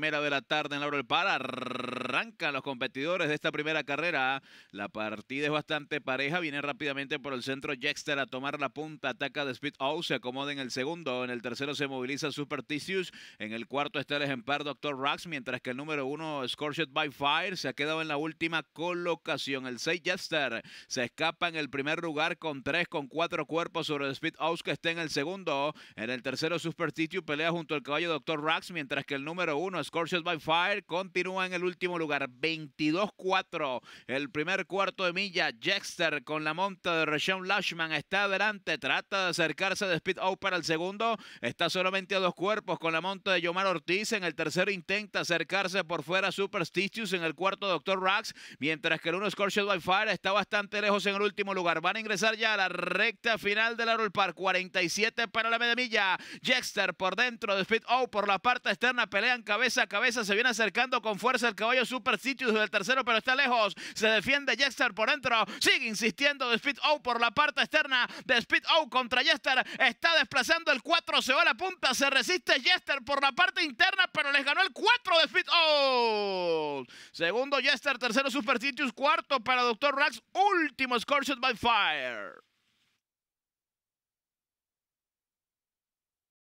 primera de la tarde en la hora del Arrancan los competidores de esta primera carrera. La partida es bastante pareja. Viene rápidamente por el centro Jexter a tomar la punta. Ataca de Speed house Se acomoda en el segundo. En el tercero se moviliza Super Tissues, En el cuarto está el ejemplar Dr. Rax. Mientras que el número uno, Scorched by Fire, se ha quedado en la última colocación. El 6 Jester se escapa en el primer lugar con tres con cuatro cuerpos sobre Speed House que está en el segundo. En el tercero Tissues pelea junto al caballo Dr. Rax. Mientras que el número uno, Scorched by Fire continúa en el último lugar, 22-4. El primer cuarto de milla, Jexter con la monta de Rashawn Lashman está adelante, trata de acercarse de Speed Out para el segundo, está solamente a dos cuerpos con la monta de Yomar Ortiz, en el tercero intenta acercarse por fuera Superstitious, en el cuarto Doctor Rax, mientras que el uno Scorched by Fire está bastante lejos en el último lugar. Van a ingresar ya a la recta final del Arrow Park, 47 para la media milla. Jexter por dentro de Speed Out por la parte externa, pelean cabeza la cabeza. Se viene acercando con fuerza el caballo Super Sitius del tercero, pero está lejos. Se defiende Jester por dentro. Sigue insistiendo de Speed O por la parte externa. De Speed O contra Jester. Está desplazando el 4. Se va a la punta. Se resiste Jester por la parte interna, pero les ganó el 4 de Speed O. Segundo Jester, tercero Super Sitius, cuarto para Doctor Rax, último Scorched by Fire.